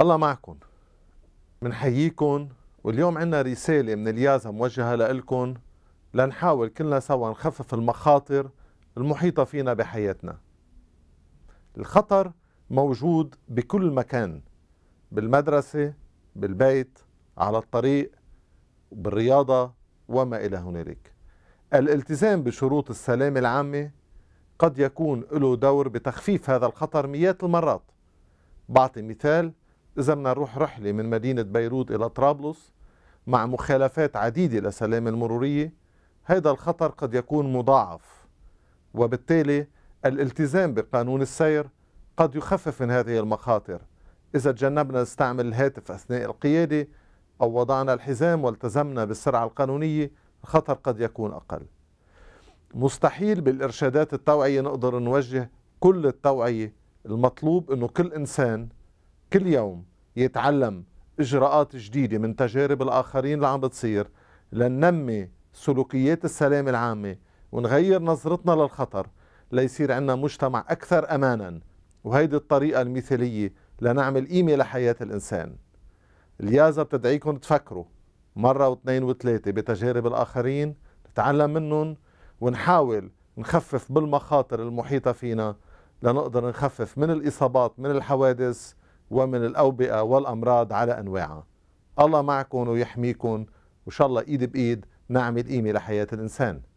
الله معكم منحييكم واليوم عنا رسالة من اليازا موجهة لكم لنحاول كلنا سوا نخفف المخاطر المحيطة فينا بحياتنا الخطر موجود بكل مكان بالمدرسة بالبيت على الطريق بالرياضة وما إلى هنالك الالتزام بشروط السلامة العامة قد يكون له دور بتخفيف هذا الخطر مئات المرات بعطي مثال إذا بدنا نروح رحلة من مدينة بيروت إلى طرابلس مع مخالفات عديدة لسلام المرورية هذا الخطر قد يكون مضاعف وبالتالي الالتزام بقانون السير قد يخفف من هذه المخاطر إذا تجنبنا نستعمل الهاتف أثناء القيادة أو وضعنا الحزام والتزمنا بالسرعة القانونية الخطر قد يكون أقل مستحيل بالإرشادات التوعية نقدر نوجه كل التوعية المطلوب أنه كل إنسان كل يوم يتعلم إجراءات جديدة من تجارب الآخرين اللي عم بتصير لننمي سلوكيات السلام العامة ونغير نظرتنا للخطر ليصير عندنا مجتمع أكثر أمانا وهيدي الطريقة المثالية لنعمل قيمة لحياة الإنسان اليازا بتدعيكم تفكروا مرة واثنين وثلاثة بتجارب الآخرين نتعلم منهم ونحاول نخفف بالمخاطر المحيطة فينا لنقدر نخفف من الإصابات من الحوادث ومن الأوبئة والأمراض على أنواعها الله معكم ويحميكم وإن شاء الله إيد بإيد نعمل قيمة لحياة الإنسان